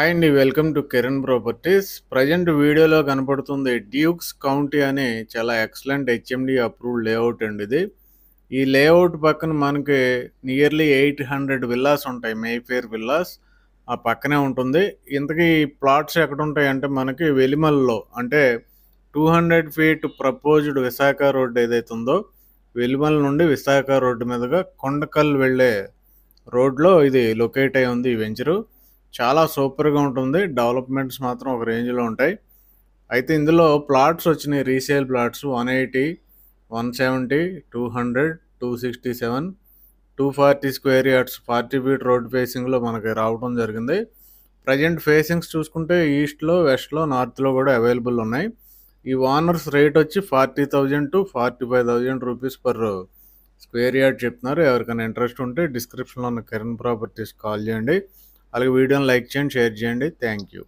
hi అండి welcome to Kiran properties present వీడియోలో కనపడుతుంది డ్యూక్స్ కౌంటీ అనే చాలా ఎక్సలెంట్ హెచ్ఎండి అప్రూవ్డ్ లేఅవుట్ అండి ఇది ఈ లేఅవుట్ పక్కన మనకి నియర్లీ ఎయిట్ హండ్రెడ్ విల్లాస్ ఉంటాయి మేఫేర్ విల్లాస్ ఆ పక్కనే ఉంటుంది ఇంతకీ ఈ ప్లాట్స్ ఎక్కడ ఉంటాయి అంటే మనకి వెలిమల్లో అంటే two hundred feet proposed Visakha road ఏదైతే ఉందో వెలిమల్ నుండి విశాఖ రోడ్డు మీదుగా కొండకల్ వెళ్ళే రోడ్లో ఇది లొకేట్ అయి ఉంది ఈ వెంచరు చాలా సూపర్గా ఉంటుంది డెవలప్మెంట్స్ మాత్రం ఒక రేంజ్లో ఉంటాయి అయితే ఇందులో ప్లాట్స్ వచ్చినాయి resale plots one eighty one seventy two hundred two sixty seven two forty square yards forty feet road ఫేసింగ్లో మనకి రావడం జరిగింది ప్రజెంట్ ఫేసింగ్స్ చూసుకుంటే ఈస్ట్లో వెస్ట్లో నార్త్లో కూడా అవైలబుల్ ఉన్నాయి ఈ ఓనర్స్ రేట్ వచ్చి forty thousand to forty five thousand rupees per square yard చెప్తున్నారు ఎవరికైనా ఇంట్రెస్ట్ ఉంటే డిస్క్రిప్షన్లో ఉన్న కిరణ్ ప్రాపర్టీస్ కాల్ చేయండి అలాగే వీడియోని లైక్ చేయండి షేర్ చేయండి థ్యాంక్ యూ